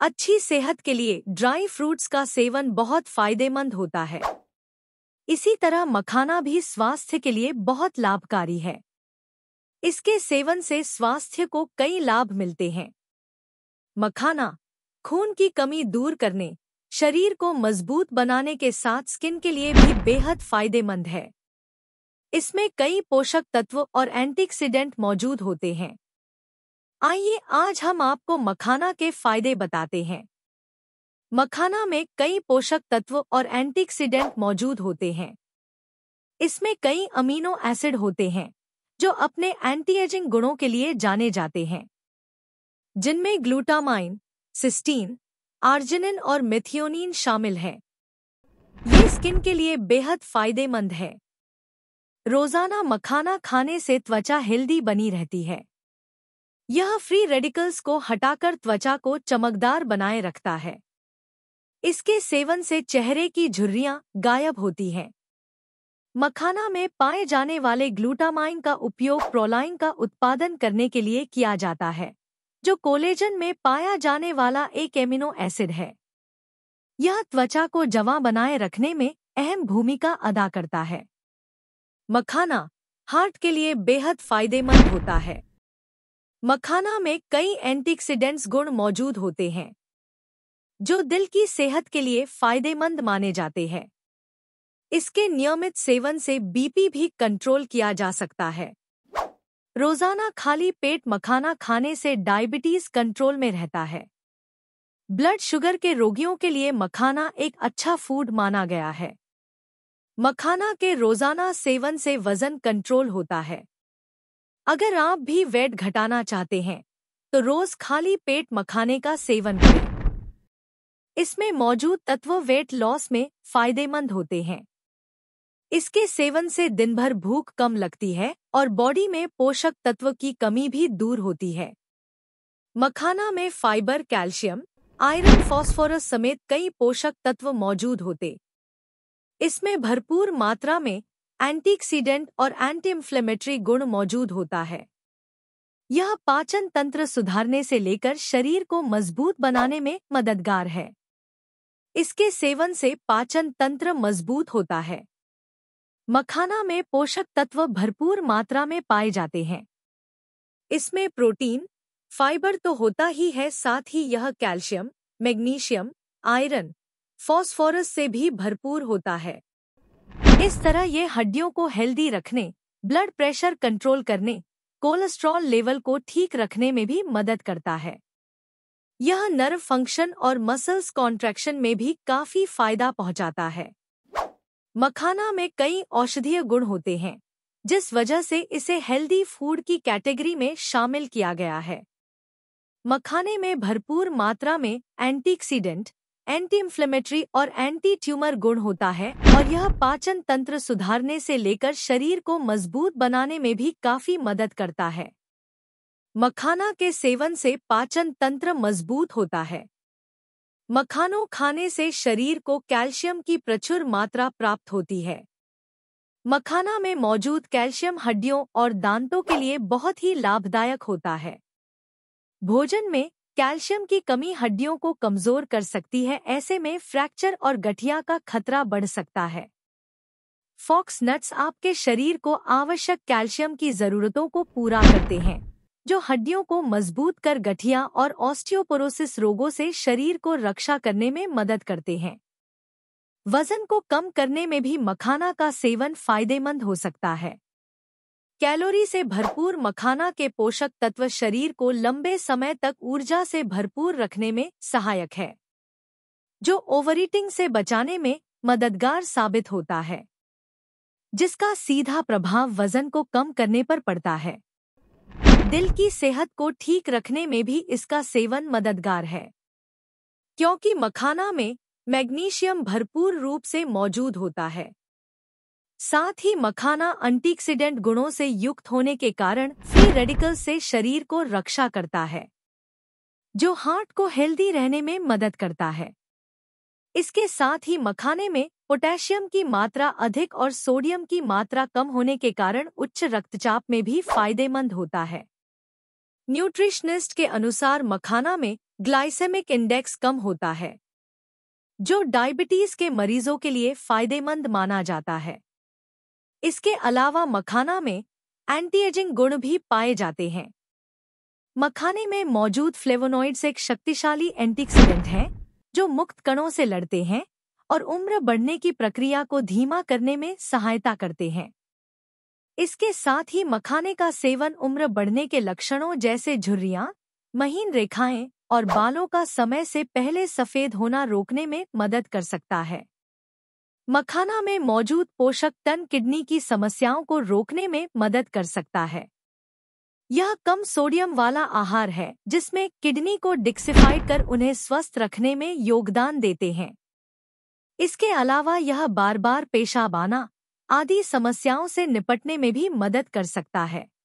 अच्छी सेहत के लिए ड्राई फ्रूट्स का सेवन बहुत फायदेमंद होता है इसी तरह मखाना भी स्वास्थ्य के लिए बहुत लाभकारी है इसके सेवन से स्वास्थ्य को कई लाभ मिलते हैं मखाना खून की कमी दूर करने शरीर को मजबूत बनाने के साथ स्किन के लिए भी बेहद फायदेमंद है इसमें कई पोषक तत्व और एंटीऑक्सीडेंट मौजूद होते हैं आइए आज हम आपको मखाना के फायदे बताते हैं मखाना में कई पोषक तत्व और एंटीऑक्सीडेंट मौजूद होते हैं इसमें कई अमीनो एसिड होते हैं जो अपने एंटी एजिंग गुणों के लिए जाने जाते हैं जिनमें ग्लूटामाइन सिस्टीन आर्जिनिन और मिथियोनिन शामिल हैं ये स्किन के लिए बेहद फायदेमंद है रोजाना मखाना खाने से त्वचा हेल्दी बनी रहती है यह फ्री रेडिकल्स को हटाकर त्वचा को चमकदार बनाए रखता है इसके सेवन से चेहरे की झुर्रियां गायब होती हैं मखाना में पाए जाने वाले ग्लूटामाइन का उपयोग प्रोलाइन का उत्पादन करने के लिए किया जाता है जो कोलेजन में पाया जाने वाला एक एमिनो एसिड है यह त्वचा को जवा बनाए रखने में अहम भूमिका अदा करता है मखाना हार्ट के लिए बेहद फायदेमंद होता है मखाना में कई एंटीऑक्सीडेंट्स गुण मौजूद होते हैं जो दिल की सेहत के लिए फायदेमंद माने जाते हैं इसके नियमित सेवन से बीपी भी कंट्रोल किया जा सकता है रोजाना खाली पेट मखाना खाने से डायबिटीज कंट्रोल में रहता है ब्लड शुगर के रोगियों के लिए मखाना एक अच्छा फूड माना गया है मखाना के रोजाना सेवन से वजन कंट्रोल होता है अगर आप भी वेट घटाना चाहते हैं तो रोज खाली पेट मखाने का सेवन करें इसमें मौजूद तत्व वेट लॉस में फायदेमंद होते हैं इसके सेवन से दिन भर भूख कम लगती है और बॉडी में पोषक तत्व की कमी भी दूर होती है मखाना में फाइबर कैल्शियम आयरन फास्फोरस समेत कई पोषक तत्व मौजूद होते इसमें भरपूर मात्रा में एंटीक्सीडेंट और एंटी इन्फ्लेमेटरी गुण मौजूद होता है यह पाचन तंत्र सुधारने से लेकर शरीर को मजबूत बनाने में मददगार है इसके सेवन से पाचन तंत्र मजबूत होता है मखाना में पोषक तत्व भरपूर मात्रा में पाए जाते हैं इसमें प्रोटीन फाइबर तो होता ही है साथ ही यह कैल्शियम मैग्नीशियम आयरन फॉस्फोरस से भी भरपूर होता है इस तरह ये हड्डियों को हेल्दी रखने ब्लड प्रेशर कंट्रोल करने कोलेस्ट्रॉल लेवल को ठीक रखने में भी मदद करता है यह नर्व फंक्शन और मसल्स कॉन्ट्रैक्शन में भी काफी फायदा पहुंचाता है मखाना में कई औषधीय गुण होते हैं जिस वजह से इसे हेल्दी फूड की कैटेगरी में शामिल किया गया है मखाने में भरपूर मात्रा में एंटीऑक्सीडेंट एंटी इन्फ्लेमेटरी और एंटी ट्यूमर गुण होता है और यह पाचन तंत्र सुधारने से लेकर शरीर को मजबूत बनाने में भी काफी मदद करता है मखाना के सेवन से पाचन तंत्र मजबूत होता है मखानों खाने से शरीर को कैल्शियम की प्रचुर मात्रा प्राप्त होती है मखाना में मौजूद कैल्शियम हड्डियों और दांतों के लिए बहुत ही लाभदायक होता है भोजन में कैल्शियम की कमी हड्डियों को कमजोर कर सकती है ऐसे में फ्रैक्चर और गठिया का खतरा बढ़ सकता है फॉक्स नट्स आपके शरीर को आवश्यक कैल्शियम की जरूरतों को पूरा करते हैं जो हड्डियों को मजबूत कर गठिया और ऑस्टियोपोरोसिस रोगों से शरीर को रक्षा करने में मदद करते हैं वजन को कम करने में भी मखाना का सेवन फायदेमंद हो सकता है कैलोरी से भरपूर मखाना के पोषक तत्व शरीर को लंबे समय तक ऊर्जा से भरपूर रखने में सहायक है जो ओवरईटिंग से बचाने में मददगार साबित होता है जिसका सीधा प्रभाव वजन को कम करने पर पड़ता है दिल की सेहत को ठीक रखने में भी इसका सेवन मददगार है क्योंकि मखाना में मैग्नीशियम भरपूर रूप से मौजूद होता है साथ ही मखाना एंटीऑक्सीडेंट गुणों से युक्त होने के कारण फ्री रेडिकल से शरीर को रक्षा करता है जो हार्ट को हेल्दी रहने में मदद करता है इसके साथ ही मखाने में पोटेशियम की मात्रा अधिक और सोडियम की मात्रा कम होने के कारण उच्च रक्तचाप में भी फायदेमंद होता है न्यूट्रिशनिस्ट के अनुसार मखाना में ग्लाइसेमिक इंडेक्स कम होता है जो डायबिटीज के मरीजों के लिए फायदेमंद माना जाता है इसके अलावा मखाना में एंटी एजिंग गुण भी पाए जाते हैं मखाने में मौजूद फ्लेवोनॉइड्स एक शक्तिशाली एंटीऑक्सीडेंट हैं जो मुक्त कणों से लड़ते हैं और उम्र बढ़ने की प्रक्रिया को धीमा करने में सहायता करते हैं इसके साथ ही मखाने का सेवन उम्र बढ़ने के लक्षणों जैसे झुर्रिया महीन रेखाएं और बालों का समय से पहले सफेद होना रोकने में मदद कर सकता है मखाना में मौजूद पोषक तन किडनी की समस्याओं को रोकने में मदद कर सकता है यह कम सोडियम वाला आहार है जिसमें किडनी को डिक्सिफाई कर उन्हें स्वस्थ रखने में योगदान देते हैं इसके अलावा यह बार बार पेशाबाना आदि समस्याओं से निपटने में भी मदद कर सकता है